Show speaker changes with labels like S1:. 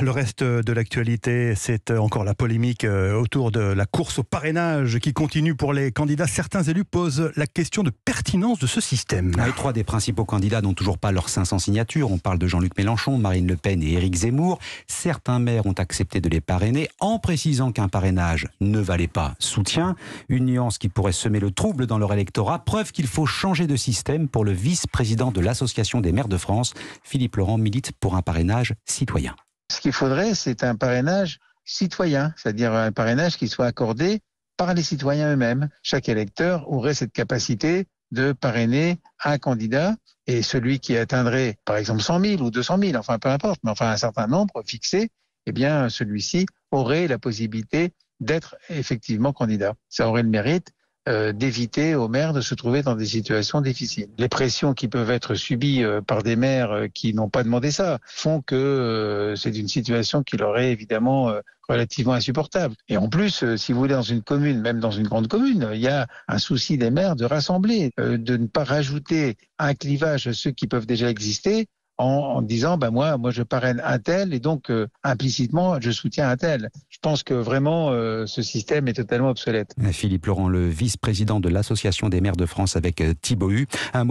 S1: le reste de l'actualité, c'est euh, encore la polémique euh, autour de la course au parrainage qui continue pour les candidats. Certains élus posent la question de pertinence de ce système. Les trois
S2: des principaux candidats n'ont toujours pas leurs 500 signatures. On parle de Jean-Luc Mélenchon, Marine Le Pen et Éric Zemmour. Certains maires ont accepté de les parrainer en précisant qu'un parrainage ne valait pas soutien. Une nuance qui pourrait semer le trouble dans leur électorat. Preuve qu'il faut changer de système pour le vice-président de l'Association des maires de France. Philippe Laurent milite pour un parrainage citoyen
S3: ce qu'il faudrait, c'est un parrainage citoyen, c'est-à-dire un parrainage qui soit accordé par les citoyens eux-mêmes. Chaque électeur aurait cette capacité de parrainer un candidat et celui qui atteindrait, par exemple, 100 000 ou 200 000, enfin peu importe, mais enfin un certain nombre fixé, eh bien celui-ci aurait la possibilité d'être effectivement candidat. Ça aurait le mérite euh, d'éviter aux maires de se trouver dans des situations difficiles. Les pressions qui peuvent être subies euh, par des maires euh, qui n'ont pas demandé ça font que c'est une situation qui leur est évidemment relativement insupportable. Et en plus, si vous voulez, dans une commune, même dans une grande commune, il y a un souci des maires de rassembler, de ne pas rajouter un clivage à ceux qui peuvent déjà exister en, disant ben moi moi je parraine un tel et donc euh, implicitement je soutiens un tel. Je pense que vraiment euh, ce système est totalement obsolète.
S2: Philippe Laurent, le vice-président de l'association des maires de France avec euh, Thibaut Un mot